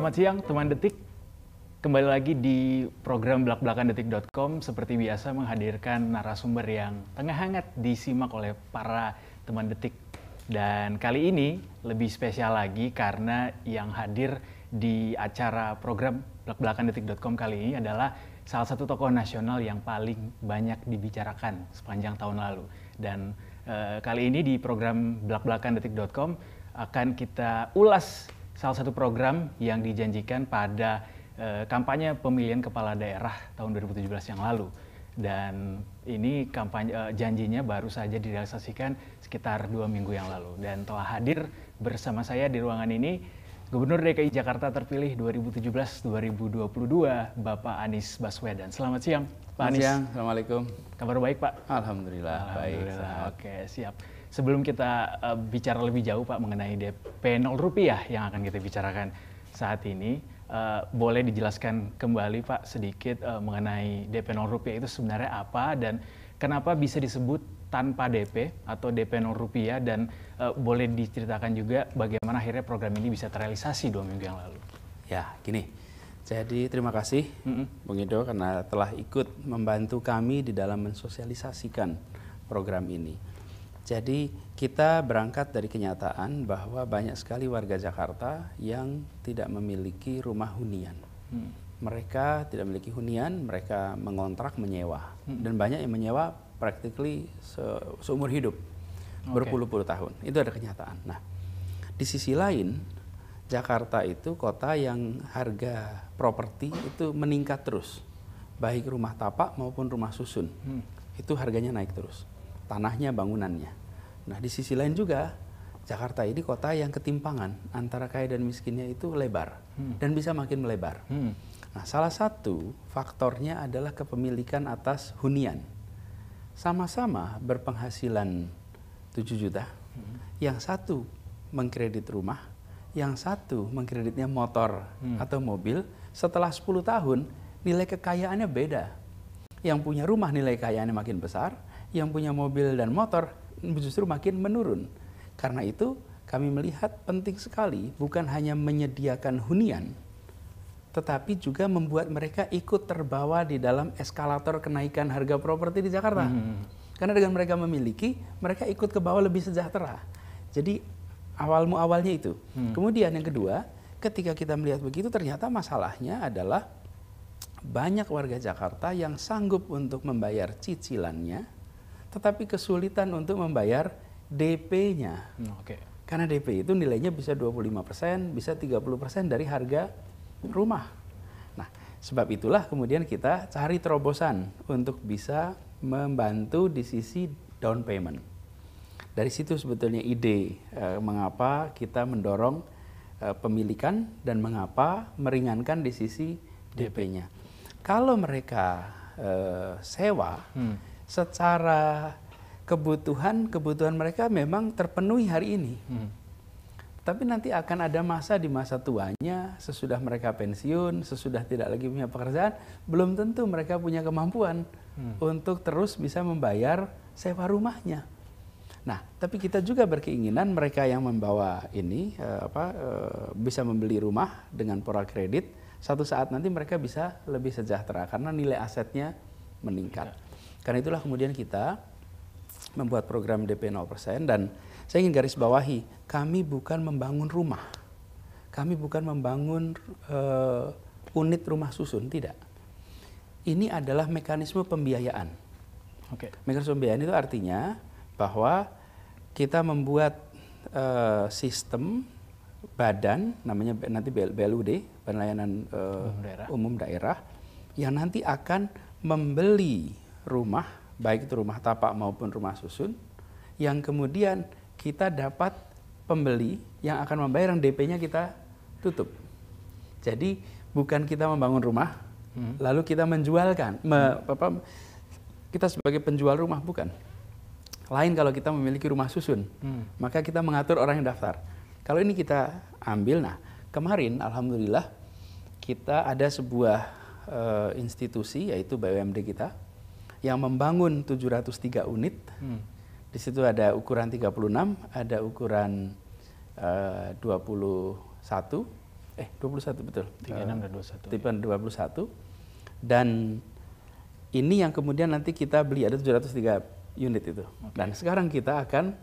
Selamat siang teman Detik. Kembali lagi di program belak-belakan detik.com seperti biasa menghadirkan narasumber yang tengah hangat disimak oleh para teman Detik. Dan kali ini lebih spesial lagi karena yang hadir di acara program belak-belakan detik.com kali ini adalah salah satu tokoh nasional yang paling banyak dibicarakan sepanjang tahun lalu. Dan e, kali ini di program belak-belakan detik.com akan kita ulas salah satu program yang dijanjikan pada uh, kampanye pemilihan kepala daerah tahun 2017 yang lalu. Dan ini kampanye uh, janjinya baru saja direalisasikan sekitar dua minggu yang lalu. Dan telah hadir bersama saya di ruangan ini Gubernur DKI Jakarta terpilih 2017-2022 Bapak Anies Baswedan. Selamat siang, Pak Anies. Selamat siang, Assalamualaikum. Kabar baik, Pak? Alhamdulillah, Alhamdulillah. baik. Oke, siap sebelum kita uh, bicara lebih jauh Pak mengenai DP 0 rupiah yang akan kita bicarakan saat ini, uh, boleh dijelaskan kembali Pak sedikit uh, mengenai DP 0 rupiah itu sebenarnya apa dan kenapa bisa disebut tanpa DP atau DP 0 rupiah dan uh, boleh diceritakan juga bagaimana akhirnya program ini bisa terrealisasi dua minggu yang lalu. Ya, gini. Jadi terima kasih mm -hmm. Bung Ido karena telah ikut membantu kami di dalam mensosialisasikan program ini. Jadi kita berangkat dari kenyataan bahwa banyak sekali warga Jakarta yang tidak memiliki rumah hunian. Hmm. Mereka tidak memiliki hunian, mereka mengontrak, menyewa. Hmm. Dan banyak yang menyewa practically se seumur hidup, okay. berpuluh-puluh tahun. Itu ada kenyataan. Nah, di sisi lain, Jakarta itu kota yang harga properti itu meningkat terus. Baik rumah tapak maupun rumah susun. Hmm. Itu harganya naik terus tanahnya, bangunannya. Nah, di sisi lain juga Jakarta ini kota yang ketimpangan antara kaya dan miskinnya itu lebar hmm. dan bisa makin melebar. Hmm. Nah, salah satu faktornya adalah kepemilikan atas hunian. Sama-sama berpenghasilan 7 juta. Hmm. Yang satu mengkredit rumah, yang satu mengkreditnya motor hmm. atau mobil, setelah 10 tahun nilai kekayaannya beda. Yang punya rumah nilai kekayaannya makin besar, yang punya mobil dan motor justru makin menurun. Karena itu kami melihat penting sekali bukan hanya menyediakan hunian, tetapi juga membuat mereka ikut terbawa di dalam eskalator kenaikan harga properti di Jakarta. Hmm. Karena dengan mereka memiliki, mereka ikut ke bawah lebih sejahtera. Jadi awalmu awalnya itu. Hmm. Kemudian yang kedua, ketika kita melihat begitu ternyata masalahnya adalah banyak warga Jakarta yang sanggup untuk membayar cicilannya tetapi kesulitan untuk membayar DP-nya. Hmm, okay. Karena DP itu nilainya bisa 25%, bisa 30% dari harga rumah. Nah, sebab itulah kemudian kita cari terobosan untuk bisa membantu di sisi down payment. Dari situ sebetulnya ide eh, mengapa kita mendorong eh, pemilikan dan mengapa meringankan di sisi DP-nya. Kalau mereka eh, sewa, hmm secara kebutuhan kebutuhan mereka memang terpenuhi hari ini. Hmm. Tapi nanti akan ada masa di masa tuanya, sesudah mereka pensiun, sesudah tidak lagi punya pekerjaan, belum tentu mereka punya kemampuan hmm. untuk terus bisa membayar sewa rumahnya. Nah, tapi kita juga berkeinginan mereka yang membawa ini eh, apa eh, bisa membeli rumah dengan pola kredit, satu saat nanti mereka bisa lebih sejahtera karena nilai asetnya meningkat. Ya. Karena itulah kemudian kita membuat program DP 0% dan saya ingin garis bawahi, kami bukan membangun rumah. Kami bukan membangun uh, unit rumah susun, tidak. Ini adalah mekanisme pembiayaan. Okay. Mekanisme pembiayaan itu artinya bahwa kita membuat uh, sistem badan namanya nanti BLUD, Badan Layanan uh, eh, Umum, Daerah. Umum Daerah yang nanti akan membeli rumah, baik itu rumah tapak maupun rumah susun, yang kemudian kita dapat pembeli yang akan membayar yang DP-nya kita tutup. Jadi bukan kita membangun rumah, hmm. lalu kita menjualkan, me, apa, kita sebagai penjual rumah bukan. Lain kalau kita memiliki rumah susun, hmm. maka kita mengatur orang yang daftar. Kalau ini kita ambil, nah kemarin alhamdulillah kita ada sebuah uh, institusi yaitu BUMD kita yang membangun 703 unit. Hmm. Di situ ada ukuran 36, ada ukuran uh, 21, eh 21 eh, betul. 36 uh, dan 21. Tipe ya. 21. Dan ini yang kemudian nanti kita beli ada 703 unit itu. Okay. Dan sekarang kita akan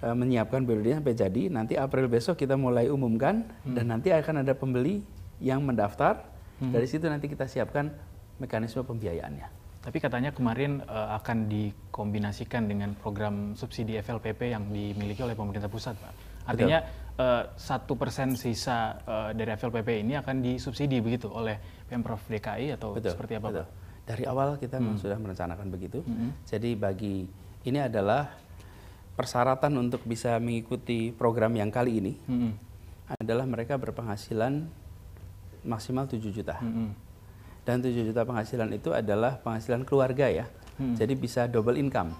uh, menyiapkan BOD sampai jadi. Nanti April besok kita mulai umumkan hmm. dan nanti akan ada pembeli yang mendaftar. Hmm. Dari situ nanti kita siapkan mekanisme pembiayaannya. Tapi katanya kemarin uh, akan dikombinasikan dengan program subsidi FLPP yang dimiliki oleh pemerintah pusat, Pak. Artinya eh, satu uh, persen sisa uh, dari FLPP ini akan disubsidi begitu oleh pemprov DKI atau betul, seperti apa, betul. Pak? Dari awal kita hmm. sudah merencanakan begitu. Hmm. Jadi bagi ini adalah persyaratan untuk bisa mengikuti program yang kali ini hmm. adalah mereka berpenghasilan maksimal 7 juta. Hmm dan 7 juta penghasilan itu adalah penghasilan keluarga ya. Hmm. Jadi bisa double income.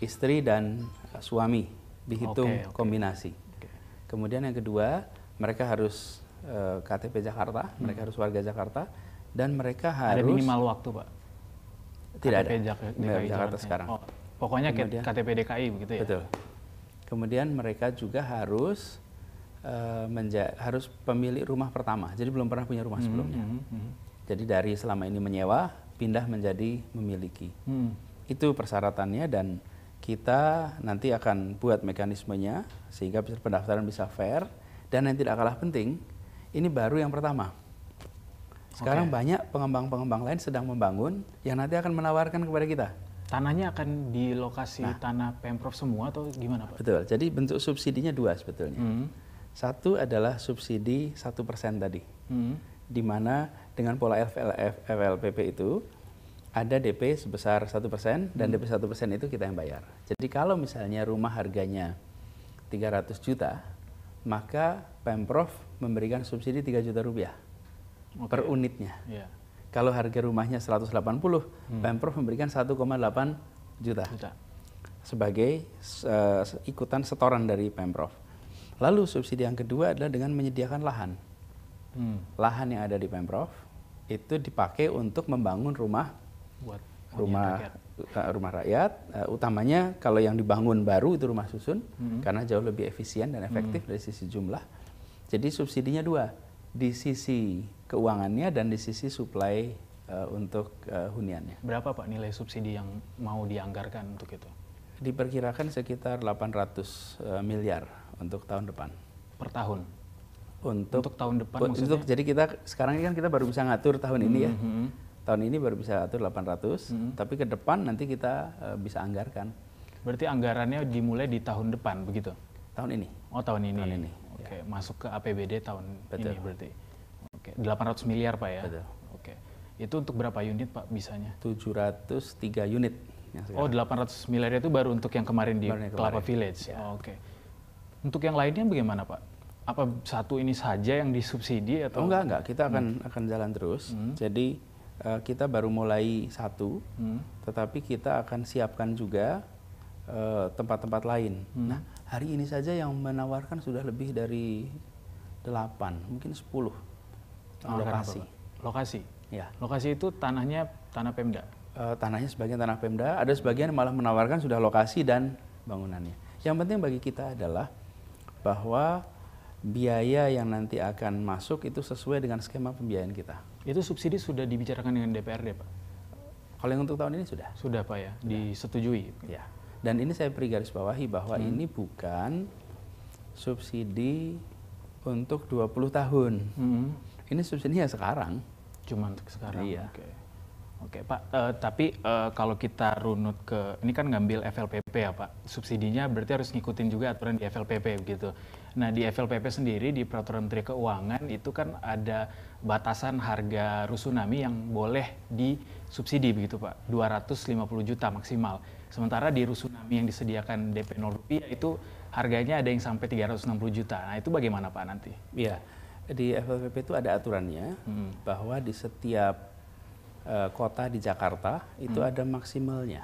Istri dan eh, suami dihitung okay, okay. kombinasi. Okay. Kemudian yang kedua, mereka harus uh, eh, KTP Jakarta, hmm. mereka harus warga Jakarta dan mereka harus Ada minimal waktu, Pak. Tidak KTP ada. Jak DKI Jakarta ya? sekarang. Oh, pokoknya Kemudian, KTP DKI begitu ya. Betul. Kemudian mereka juga harus uh, harus pemilik rumah pertama. Jadi belum pernah punya rumah hmm, sebelumnya. hmm, hmm. hmm. Jadi dari selama ini menyewa pindah menjadi memiliki. Hmm. Itu persyaratannya dan kita nanti akan buat mekanismenya sehingga pendaftaran bisa fair dan yang tidak kalah penting ini baru yang pertama. Sekarang okay. banyak pengembang-pengembang lain sedang membangun yang nanti akan menawarkan kepada kita. Tanahnya akan di lokasi nah, tanah Pemprov semua atau gimana Pak? Betul, jadi bentuk subsidinya dua sebetulnya. Hmm. Satu adalah subsidi satu persen tadi, hmm. di mana dengan pola FLF, FLPP itu ada DP sebesar satu persen dan hmm. DP persen itu kita yang bayar. Jadi kalau misalnya rumah harganya 300 juta, maka Pemprov memberikan subsidi 3 juta rupiah okay. per unitnya. Yeah. Kalau harga rumahnya 180, hmm. Pemprov memberikan 1,8 juta, juta sebagai uh, ikutan setoran dari Pemprov. Lalu subsidi yang kedua adalah dengan menyediakan lahan hmm. lahan yang ada di pemprov itu dipakai untuk membangun rumah buat rumah rakyat. Eh, eh, rumah rakyat uh, utamanya kalau yang dibangun baru itu rumah susun hmm. karena jauh lebih efisien dan efektif hmm. dari sisi jumlah jadi subsidinya dua di sisi keuangannya dan di sisi supply uh, untuk uh, huniannya berapa pak nilai subsidi yang mau dianggarkan untuk itu diperkirakan sekitar 800 uh, miliar untuk tahun depan per tahun untuk, untuk tahun depan untuk, maksudnya? jadi kita sekarang ini kan kita baru bisa ngatur tahun mm -hmm. ini ya mm-hmm. tahun ini baru bisa atur 800 mm -hmm. tapi ke depan nanti kita e, bisa anggarkan berarti anggarannya dimulai di tahun depan begitu tahun ini oh tahun ini tahun ini oke ya. masuk ke APBD tahun Betul. ini berarti oke 800 miliar pak ya Betul. oke itu untuk berapa unit pak bisanya 703 unit oh 800 miliar itu baru untuk yang kemarin di Kelapa Village ya. oh, oke untuk yang lainnya bagaimana pak apa satu ini saja yang disubsidi atau oh, enggak enggak kita hmm. akan hmm. akan jalan terus hmm. jadi uh, kita baru mulai satu hmm. tetapi kita akan siapkan juga eh, tempat-tempat uh, lain hmm. nah hari ini saja yang menawarkan sudah lebih dari delapan mungkin sepuluh oh, lokasi lokasi ya lokasi itu tanahnya tanah Pemda uh, tanahnya sebagian tanah Pemda ada sebagian malah menawarkan sudah lokasi dan bangunannya yang penting bagi kita adalah bahwa biaya yang nanti akan masuk itu sesuai dengan skema pembiayaan kita. Itu subsidi sudah dibicarakan dengan DPRD, Pak? Kalau yang untuk tahun ini sudah. Sudah, Pak ya. Sudah. Disetujui. Ya. Dan ini saya garis bawahi bahwa hmm. ini bukan subsidi untuk 20 tahun. Hmm. Ini subsidinya sekarang. Cuma untuk sekarang. Iya. Okay. Oke Pak, uh, tapi uh, kalau kita runut ke ini kan ngambil FLPP ya Pak, subsidinya berarti harus ngikutin juga aturan di FLPP begitu. Nah di FLPP sendiri di Peraturan Menteri Keuangan itu kan ada batasan harga rusunami yang boleh disubsidi begitu Pak, 250 juta maksimal. Sementara di rusunami yang disediakan DP 0 rupiah itu harganya ada yang sampai 360 juta. Nah itu bagaimana Pak nanti? Iya, di FLPP itu ada aturannya hmm. bahwa di setiap Eh, kota di Jakarta itu hmm. ada maksimalnya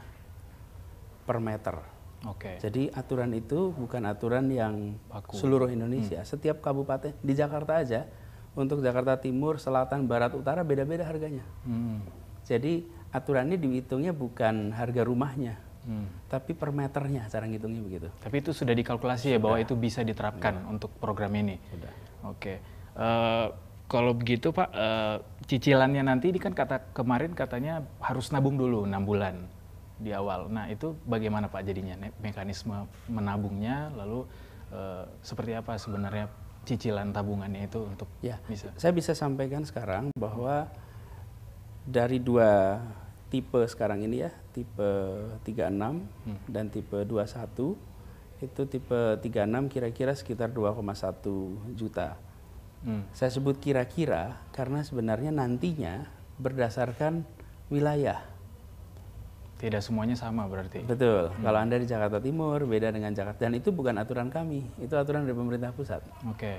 per meter. Okay. Jadi aturan itu bukan aturan yang Baku. seluruh hmm. Indonesia. Hmm. Setiap kabupaten di Jakarta aja untuk Jakarta Timur, Selatan, Barat, Utara beda-beda harganya. Hmm. Jadi aturannya dihitungnya bukan harga rumahnya, hmm. tapi per meternya cara ngitungnya begitu. Tapi itu sudah dikalkulasi sudah. ya bahwa itu bisa diterapkan ya. untuk program ini. Oke. Okay. Uh, eh, kalau begitu Pak, e, cicilannya nanti ini kan kata kemarin katanya harus nabung dulu enam bulan di awal. Nah itu bagaimana Pak jadinya mekanisme menabungnya, lalu e, seperti apa sebenarnya cicilan tabungannya itu untuk ya, bisa? Saya bisa sampaikan sekarang bahwa dari dua tipe sekarang ini ya, tipe 36 hmm. dan tipe 21 itu tipe 36 kira-kira sekitar 2,1 juta Hmm. Saya sebut kira-kira karena sebenarnya nantinya berdasarkan wilayah. Tidak semuanya sama berarti. Betul. Hmm. Kalau Anda di Jakarta Timur beda dengan Jakarta dan itu bukan aturan kami, itu aturan dari pemerintah pusat. Oke. Okay.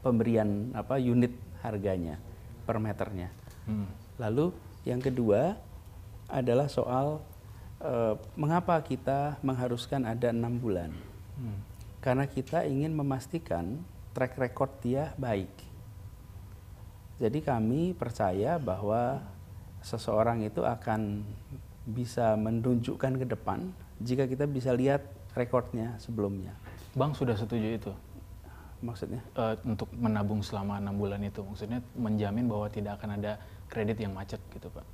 Pemberian apa unit harganya per meternya. Hmm. Lalu yang kedua adalah soal e, mengapa kita mengharuskan ada enam bulan. Hmm. Karena kita ingin memastikan track record dia baik. Jadi kami percaya bahwa seseorang itu akan bisa menunjukkan ke depan jika kita bisa lihat rekornya sebelumnya. Bang sudah setuju itu? Maksudnya? Uh, untuk menabung selama enam bulan itu, maksudnya menjamin bahwa tidak akan ada kredit yang macet gitu pak?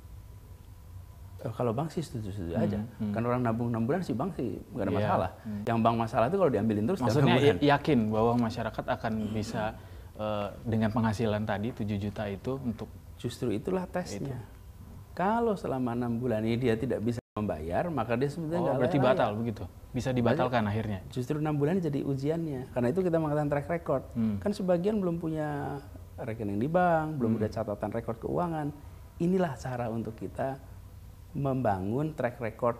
Eh, kalau bank sih setuju-setuju aja. Hmm, hmm. Kan orang nabung 6 bulan sih bank sih nggak ada yeah. masalah. Hmm. Yang bank masalah itu kalau diambilin terus Maksudnya bulan. Ya, yakin bahwa masyarakat akan bisa uh, dengan penghasilan tadi 7 juta itu untuk justru itulah tesnya. Itu. Kalau selama 6 bulan ini dia tidak bisa membayar, maka dia sebetulnya oh, berarti layak. batal begitu. Bisa dibatalkan akhirnya. Justru 6 bulan jadi ujiannya. Karena itu kita mengatakan track record. Hmm. Kan sebagian belum punya rekening di bank, belum hmm. ada catatan rekor keuangan. Inilah cara untuk kita membangun track record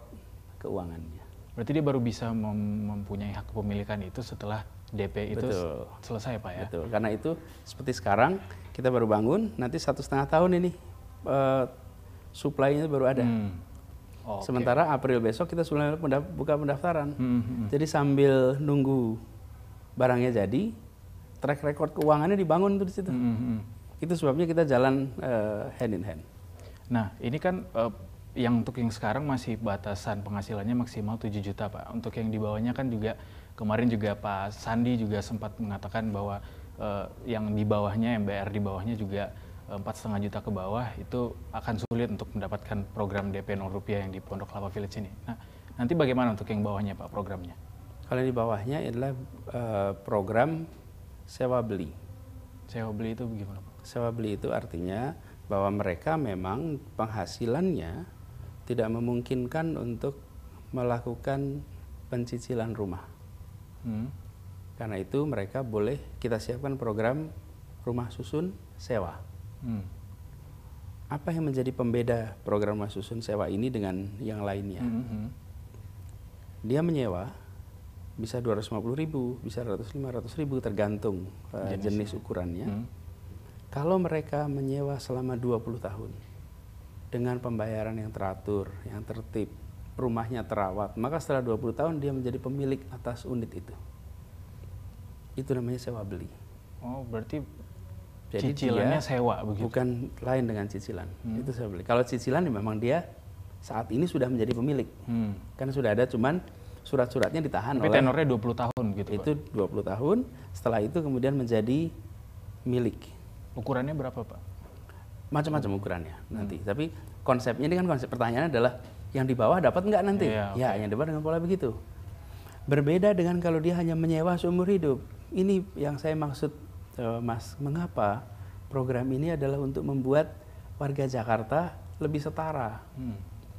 keuangannya. Berarti dia baru bisa mem mempunyai hak kepemilikan itu setelah DP itu Betul. selesai pak ya? Betul. Karena itu seperti sekarang kita baru bangun, nanti satu setengah tahun ini uh, supply-nya baru ada. Hmm. Oh, Sementara April besok kita sudah buka pendaftaran. Hmm, hmm, hmm. Jadi sambil nunggu barangnya jadi, track record keuangannya dibangun itu di situ. Hmm, hmm, hmm. Itu sebabnya kita jalan uh, hand in hand. Nah ini kan uh, yang untuk yang sekarang masih batasan penghasilannya maksimal 7 juta Pak. Untuk yang di bawahnya kan juga kemarin juga Pak Sandi juga sempat mengatakan bahwa eh, yang di bawahnya MBR di bawahnya juga eh, empat setengah juta ke bawah itu akan sulit untuk mendapatkan program DP 0 rupiah yang di Pondok Kelapa Village ini. Nah, nanti bagaimana untuk yang bawahnya Pak programnya? Kalau di bawahnya adalah eh, program sewa beli. Sewa beli itu bagaimana Pak? Sewa beli itu artinya bahwa mereka memang penghasilannya tidak memungkinkan untuk melakukan pencicilan rumah. Hmm. Karena itu mereka boleh kita siapkan program rumah susun sewa. Hmm. Apa yang menjadi pembeda program rumah susun sewa ini dengan yang lainnya? Hmm. hmm. Dia menyewa bisa 250 ribu, bisa 100-500 ribu tergantung eh, jenis, jenis ukurannya. Hmm. Kalau mereka menyewa selama 20 tahun, dengan pembayaran yang teratur, yang tertib, rumahnya terawat, maka setelah 20 tahun dia menjadi pemilik atas unit itu. Itu namanya sewa beli. Oh, berarti Jadi cicilannya dia sewa begitu. Bukan lain dengan cicilan. Hmm. Itu sewa beli. Kalau cicilan ya memang dia saat ini sudah menjadi pemilik. Hmm. Karena sudah ada cuman surat-suratnya ditahan Tapi oleh tenornya 20 tahun gitu, Itu Pak. 20 tahun. Setelah itu kemudian menjadi milik. Ukurannya berapa, Pak? macam-macam hmm. ukurannya hmm. nanti. Tapi konsepnya ini kan konsep pertanyaannya adalah yang di bawah dapat nggak nanti? Yeah, okay. Ya, yang di bawah dengan pola begitu. Berbeda dengan kalau dia hanya menyewa seumur hidup. Ini yang saya maksud, uh, Mas. Mengapa program ini adalah untuk membuat warga Jakarta lebih setara? Hmm.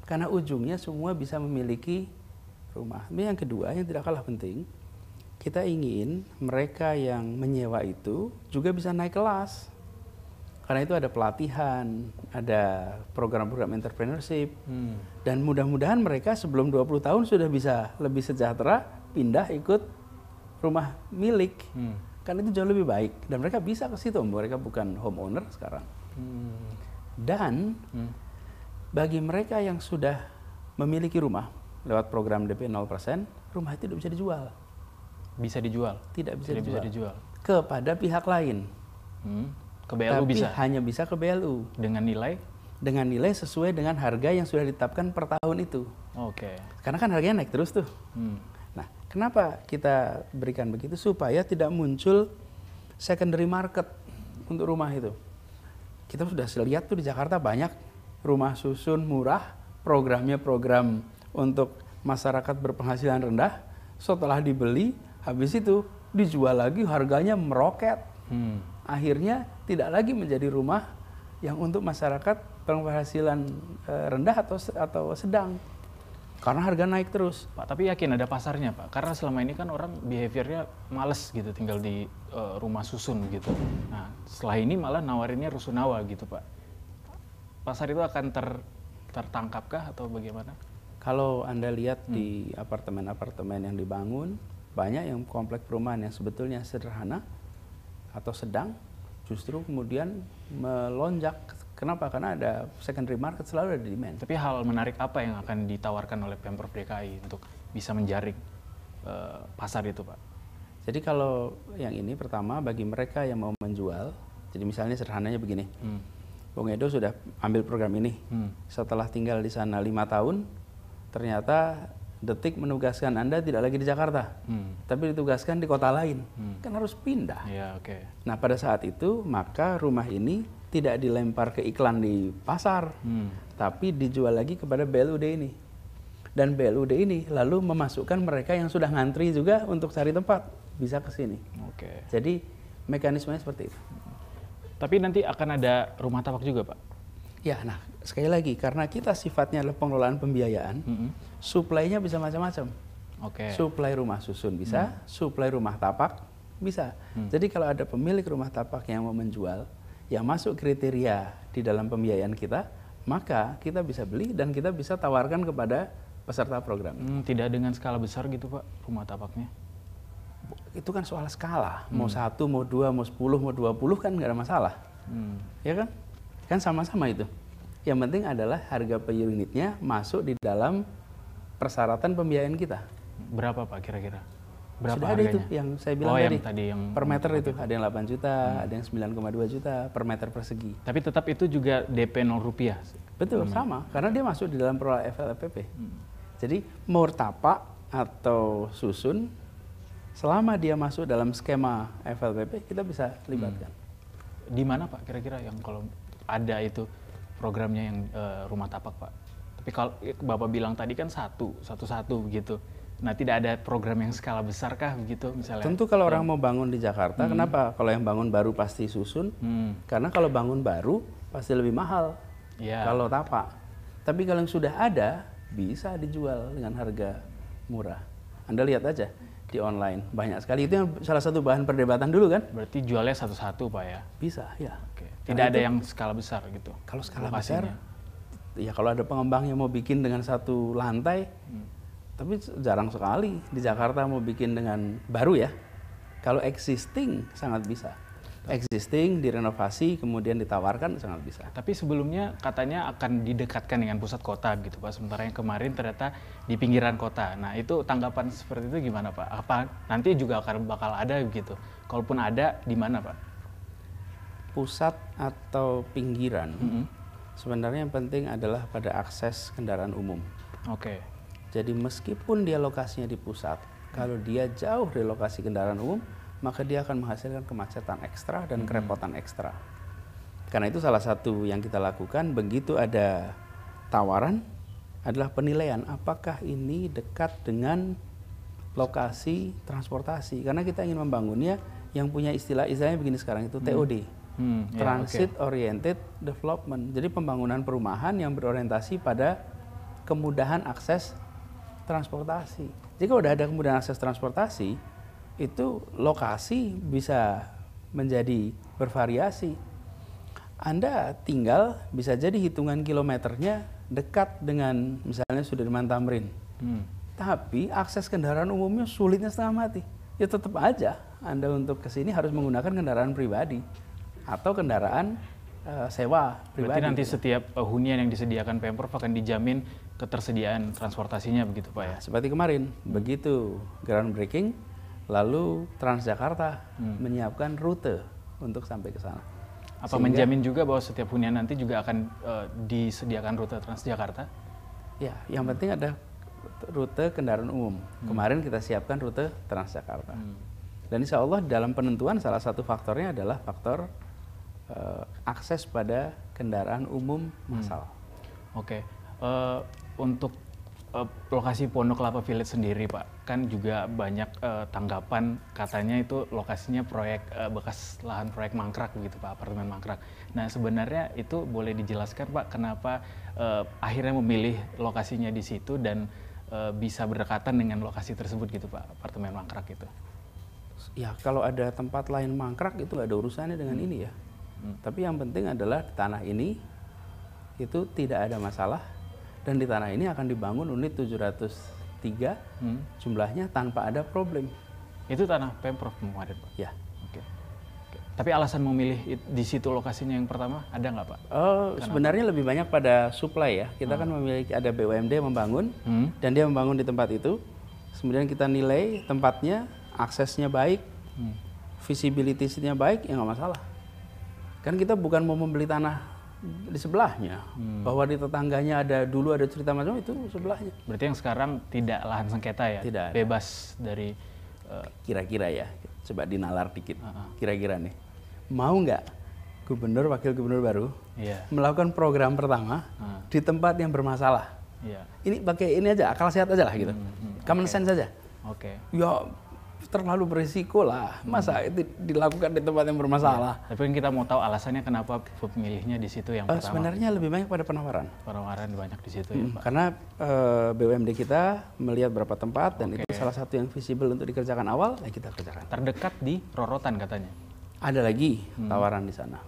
Karena ujungnya semua bisa memiliki rumah. Tapi yang kedua, yang tidak kalah penting, kita ingin mereka yang menyewa itu juga bisa naik kelas karena itu ada pelatihan, ada program-program entrepreneurship, hmm. dan mudah-mudahan mereka sebelum 20 tahun sudah bisa lebih sejahtera, pindah ikut rumah milik. Hmm. Karena itu jauh lebih baik. Dan mereka bisa ke situ, mereka bukan homeowner sekarang. Hmm. Dan hmm. bagi mereka yang sudah memiliki rumah lewat program DP 0%, rumah itu tidak bisa dijual. Bisa dijual? Tidak bisa, tidak dijual. bisa dijual. Kepada pihak lain. Hmm. Ke BLU tapi bisa. hanya bisa ke BLU. Dengan nilai? Dengan nilai sesuai dengan harga yang sudah ditetapkan per tahun itu. Oke. Okay. Karena kan harganya naik terus tuh. Hmm. Nah, kenapa kita berikan begitu supaya tidak muncul secondary market untuk rumah itu. Kita sudah lihat tuh di Jakarta banyak rumah susun murah, programnya program untuk masyarakat berpenghasilan rendah. Setelah dibeli, habis itu dijual lagi harganya meroket. Hmm akhirnya tidak lagi menjadi rumah yang untuk masyarakat penghasilan e, rendah atau atau sedang karena harga naik terus. Pak, tapi yakin ada pasarnya, Pak. Karena selama ini kan orang behaviornya males gitu tinggal di uh, rumah susun gitu. Nah, setelah ini malah nawarinnya rusunawa gitu, Pak. Pasar itu akan ter tertangkapkah atau bagaimana? Kalau Anda lihat hmm. di apartemen-apartemen yang dibangun, banyak yang komplek perumahan yang sebetulnya sederhana, atau sedang justru kemudian melonjak. Kenapa? Karena ada secondary market selalu ada demand. Tapi hal menarik apa yang akan ditawarkan oleh Pemprov DKI untuk bisa menjaring uh, pasar itu, Pak? Jadi kalau yang ini pertama bagi mereka yang mau menjual, jadi misalnya sederhananya begini, hmm. Bung Edo sudah ambil program ini, hmm. setelah tinggal di sana lima tahun, ternyata Detik menugaskan Anda tidak lagi di Jakarta, hmm. tapi ditugaskan di kota lain. Hmm. Kan harus pindah. Ya, okay. Nah, pada saat itu maka rumah ini tidak dilempar ke iklan di pasar, hmm. tapi dijual lagi kepada BLUD ini. Dan BLUD ini lalu memasukkan mereka yang sudah ngantri juga untuk cari tempat bisa ke sini. Okay. Jadi mekanismenya seperti itu. Hmm. Tapi nanti akan ada rumah tapak juga, Pak. Ya, nah sekali lagi karena kita sifatnya adalah pengelolaan pembiayaan, mm -hmm. suplainya bisa macam-macam. Okay. Suplai rumah susun bisa, mm. suplai rumah tapak bisa. Mm. Jadi kalau ada pemilik rumah tapak yang mau menjual, yang masuk kriteria di dalam pembiayaan kita, maka kita bisa beli dan kita bisa tawarkan kepada peserta program. Mm, tidak dengan skala besar gitu pak rumah tapaknya? Itu kan soal skala, mm. mau hmm. satu, mau dua, mau sepuluh, mau dua puluh kan nggak ada masalah, mm. ya kan? Kan sama-sama itu. Yang penting adalah harga per unitnya masuk di dalam persyaratan pembiayaan kita. Berapa Pak kira-kira? Berapa Sudah harganya? ada itu yang saya bilang oh, tadi. Yang tadi yang per meter itu ada yang 8 juta, hmm. ada yang 9,2 juta per meter persegi. Tapi tetap itu juga DP 0 rupiah. Betul, hmm. sama karena dia masuk di dalam perolehan FLPP. Hmm. Jadi tapak atau susun selama dia masuk dalam skema FLPP kita bisa libatkan. Hmm. Di mana Pak kira-kira yang kalau ada itu programnya yang uh, rumah tapak pak tapi kalau bapak bilang tadi kan satu satu satu begitu nah tidak ada program yang skala besar kah begitu misalnya tentu kalau orang mau bangun di Jakarta hmm. kenapa kalau yang bangun baru pasti susun hmm. karena kalau bangun baru pasti lebih mahal yeah. kalau tapak tapi kalau yang sudah ada bisa dijual dengan harga murah anda lihat aja di online banyak sekali itu yang salah satu bahan perdebatan dulu kan berarti jualnya satu-satu pak ya bisa ya Oke. tidak ada itu, yang skala besar gitu kalau skala lokasinya. besar ya kalau ada pengembang yang mau bikin dengan satu lantai hmm. tapi jarang sekali di Jakarta mau bikin dengan baru ya kalau existing sangat bisa existing direnovasi kemudian ditawarkan sangat bisa. Tapi sebelumnya katanya akan didekatkan dengan pusat kota gitu Pak. Sementara yang kemarin ternyata di pinggiran kota. Nah, itu tanggapan seperti itu gimana Pak? Apa nanti juga akan bakal ada gitu? Kalaupun ada di mana Pak? Pusat atau pinggiran. Mm -hmm. Sebenarnya yang penting adalah pada akses kendaraan umum. Oke. Okay. Jadi meskipun dia lokasinya di pusat, kalau dia jauh dari lokasi kendaraan umum, maka dia akan menghasilkan kemacetan ekstra dan hmm. kerepotan ekstra. Karena itu salah satu yang kita lakukan begitu ada tawaran adalah penilaian apakah ini dekat dengan lokasi transportasi karena kita ingin membangunnya yang punya istilah istilahnya begini sekarang itu TOD. Hmm. Hmm, ya, Transit okay. oriented development. Jadi pembangunan perumahan yang berorientasi pada kemudahan akses transportasi. Jadi kalau udah ada kemudahan akses transportasi, itu lokasi bisa menjadi bervariasi. Anda tinggal bisa jadi hitungan kilometernya dekat dengan misalnya Sudirman Tamrin. Hmm. Tapi akses kendaraan umumnya sulitnya setengah mati. Ya tetap aja Anda untuk ke sini harus menggunakan kendaraan pribadi atau kendaraan uh, sewa pribadi. Berarti nanti setiap eh, hunian yang disediakan Pemprov akan dijamin ketersediaan transportasinya begitu Pak ya? Nah, seperti kemarin, begitu groundbreaking, Lalu Transjakarta hmm. menyiapkan rute untuk sampai ke sana. Apa Sehingga, menjamin juga bahwa setiap hunian nanti juga akan uh, disediakan rute Transjakarta? Ya, yang penting ada rute kendaraan umum. Hmm. Kemarin kita siapkan rute Transjakarta. Hmm. Dan insya Allah dalam penentuan salah satu faktornya adalah faktor uh, akses pada kendaraan umum hmm. massal. Hmm. Oke, okay. uh, eh, untuk Eh, lokasi Pondok Kelapa Village sendiri, Pak, kan juga banyak uh, tanggapan katanya itu lokasinya proyek uh, bekas lahan proyek mangkrak begitu, Pak, apartemen mangkrak. Nah, sebenarnya itu boleh dijelaskan, Pak, kenapa uh, akhirnya memilih lokasinya di situ dan uh, bisa berdekatan dengan lokasi tersebut gitu, Pak, apartemen mangkrak itu. Ya, kalau ada tempat lain mangkrak itu nggak ada urusannya dengan hmm. ini ya. Hmm. Tapi yang penting adalah tanah ini itu tidak ada masalah dan di tanah ini akan dibangun unit 703 hmm. jumlahnya tanpa ada problem. Itu tanah Pemprov Pemadam, Pak? Ya. Oke. Oke. Tapi alasan memilih di situ lokasinya yang pertama ada nggak, Pak? Oh, sebenarnya lebih banyak pada supply ya. Kita hmm. kan memiliki ada BUMD membangun hmm. dan dia membangun di tempat itu. Kemudian kita nilai tempatnya, aksesnya baik, hmm. visibility-nya baik, ya nggak masalah. Kan kita bukan mau membeli tanah di sebelahnya hmm. bahwa di tetangganya ada dulu ada cerita macam itu sebelahnya berarti yang sekarang tidak lahan sengketa ya tidak ada. bebas dari eh, kira-kira uh... ya coba dinalar dikit ah, ah. kira-kira uh -huh. nih mau nggak gubernur wakil gubernur baru yeah. melakukan program pertama uh. di tempat yang bermasalah yeah. ini pakai ini aja akal sehat aja lah gitu hmm, hmm, common okay. sense saja oke okay. ya terlalu berisiko lah. Masa hmm. itu dilakukan di tempat yang bermasalah. Iya. Tapi kita mau tahu alasannya kenapa pemilihnya di situ yang uh, pertama. Sebenarnya lebih banyak pada penawaran. Penawaran banyak di situ ya, hmm, ya Pak. Karena uh, eh, BUMD kita melihat berapa tempat dan itu salah satu yang visible untuk dikerjakan awal, ya kita kerjakan. Terdekat di Rorotan katanya. Ada lagi hmm. tawaran di sana.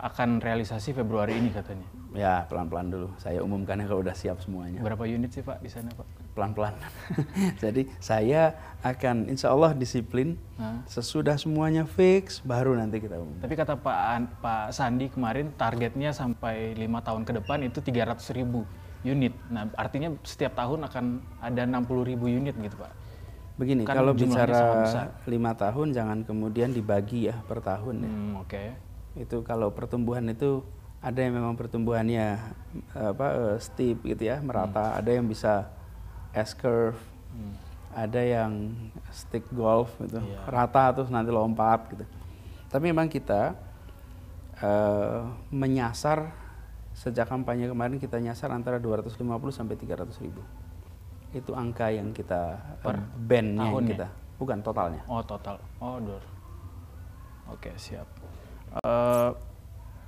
Akan realisasi Februari ini katanya. Ya pelan-pelan dulu. Saya umumkannya kalau udah siap semuanya. Berapa unit sih Pak di sana Pak? Pelan-pelan. Jadi saya akan insya Allah disiplin. Sesudah semuanya fix, baru nanti kita umum. Tapi kata Pak An Pak Sandi kemarin targetnya sampai lima tahun ke depan itu tiga ratus ribu unit. Nah artinya setiap tahun akan ada enam puluh ribu unit gitu Pak. Begini, kan kalau bicara lima tahun jangan kemudian dibagi ya per tahun ya. Hmm, oke. Okay. Itu kalau pertumbuhan itu ada yang memang pertumbuhannya eh, apa uh, steep gitu ya merata hmm. ada yang bisa S curve hmm. ada yang stick golf gitu yeah. rata terus nanti lompat gitu tapi memang kita uh, menyasar sejak kampanye kemarin kita nyasar antara 250 sampai 300 ribu itu angka yang kita per band yang kita bukan totalnya oh total oh oke okay, siap uh,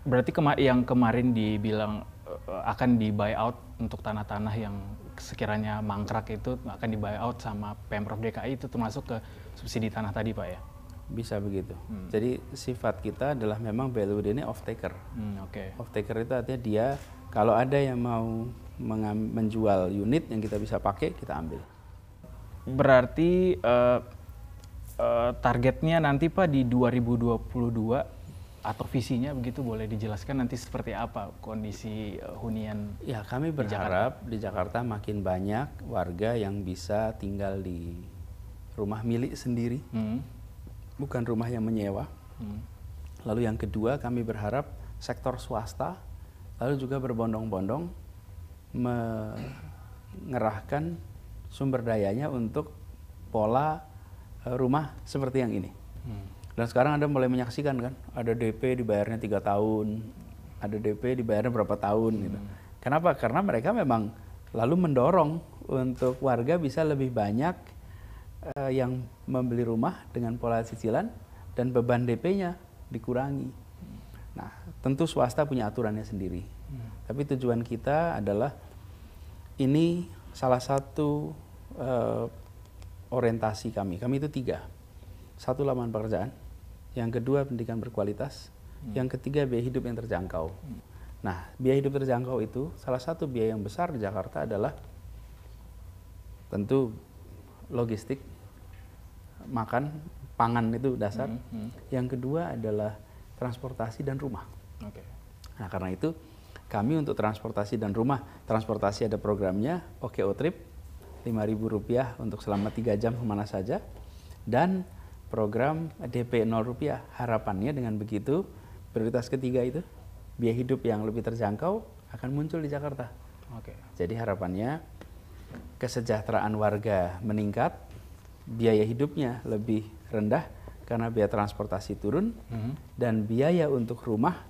berarti kema yang kemarin dibilang uh, akan di buyout untuk tanah-tanah yang sekiranya mangkrak itu akan di buyout sama Pemprov DKI itu termasuk ke subsidi tanah tadi Pak ya? Bisa begitu. Hmm. Jadi sifat kita adalah memang BLUD ini off taker. Hmm, Oke. Okay. Off taker itu artinya dia kalau ada yang mau menjual unit yang kita bisa pakai kita ambil. Berarti uh, uh, targetnya nanti Pak di 2022 atau visinya begitu boleh dijelaskan nanti seperti apa kondisi eh, hunian? Ya kami berharap di Jakarta, di Jakarta makin banyak warga yang bisa tinggal di rumah milik sendiri, hmm. bukan rumah yang menyewa. Hmm. Lalu yang kedua kami berharap sektor swasta lalu juga berbondong-bondong mengerahkan sumber dayanya untuk pola eh, rumah seperti yang ini. Hmm. Dan sekarang Anda mulai menyaksikan kan, ada DP dibayarnya tiga tahun, ada DP dibayarnya berapa tahun gitu. hmm. gitu. Kenapa? Karena mereka memang lalu mendorong untuk warga bisa lebih banyak uh, yang membeli rumah dengan pola cicilan dan beban DP-nya dikurangi. Hmm. Nah, tentu swasta punya aturannya sendiri. Hmm. Tapi tujuan kita adalah ini salah satu uh, orientasi kami. Kami itu tiga. Satu laman pekerjaan, yang kedua pendidikan berkualitas, hmm. yang ketiga biaya hidup yang terjangkau. Hmm. Nah, biaya hidup terjangkau itu salah satu biaya yang besar di Jakarta adalah tentu logistik, makan, pangan itu dasar. Hmm. Hmm. Yang kedua adalah transportasi dan rumah. Okay. Nah, karena itu kami untuk transportasi dan rumah, transportasi ada programnya, OKO Trip, Rp5.000 untuk selama 3 jam kemana saja, dan program DP 0 rupiah. Harapannya dengan begitu prioritas ketiga itu biaya hidup yang lebih terjangkau akan muncul di Jakarta. Oke. Jadi harapannya kesejahteraan warga meningkat, biaya hidupnya lebih rendah karena biaya transportasi turun mm -hmm. dan biaya untuk rumah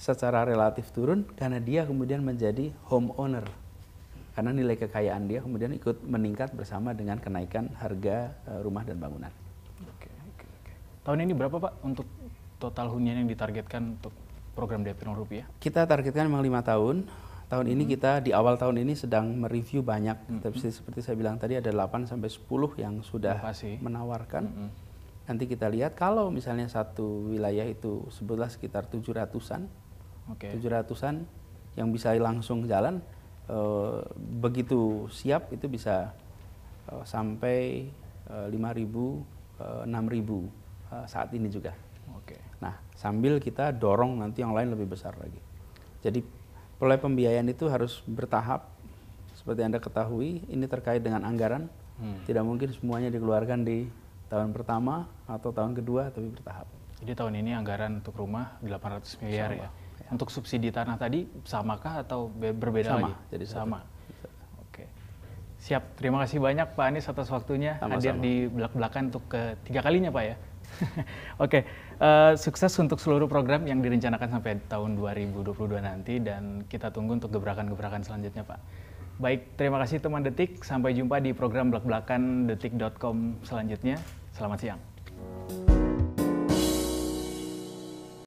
secara relatif turun karena dia kemudian menjadi homeowner. Karena nilai kekayaan dia kemudian ikut meningkat bersama dengan kenaikan harga eh, rumah dan bangunan. Tahun ini berapa Pak untuk total hunian yang ditargetkan untuk program DP rupiah? Kita targetkan memang lima tahun. Tahun hmm. ini kita di awal tahun ini sedang mereview banyak. Hmm. Tapi seperti saya bilang tadi ada 8 sampai 10 yang sudah Pasti. menawarkan. Hmm. Nanti kita lihat kalau misalnya satu wilayah itu sebelah sekitar 700-an. Okay. 700-an yang bisa langsung jalan e, begitu siap itu bisa e, sampai e, 5000 e, 6000 Eh, saat ini juga. Oke. Nah, sambil kita dorong nanti yang lain lebih besar lagi. Jadi pola pembiayaan itu harus bertahap. Seperti Anda ketahui, ini terkait dengan anggaran. Hmm. Tidak mungkin semuanya dikeluarkan di tahun pertama atau tahun kedua, tapi bertahap. Jadi tahun ini anggaran untuk rumah 800 miliar ya. ya. Untuk subsidi tanah tadi samakah atau berbeda sama, lagi? Jadi sama. sama. Oke. Siap. Terima kasih banyak Pak Anies atas waktunya sama, hadir di belak-belakan untuk ketiga kalinya Pak ya. Oke, okay. uh, eh, sukses untuk seluruh program yang direncanakan sampai tahun 2022 nanti dan kita tunggu untuk gebrakan-gebrakan selanjutnya Pak. Baik, terima kasih teman Detik. Sampai jumpa di program belak-belakan detik.com selanjutnya. Selamat siang.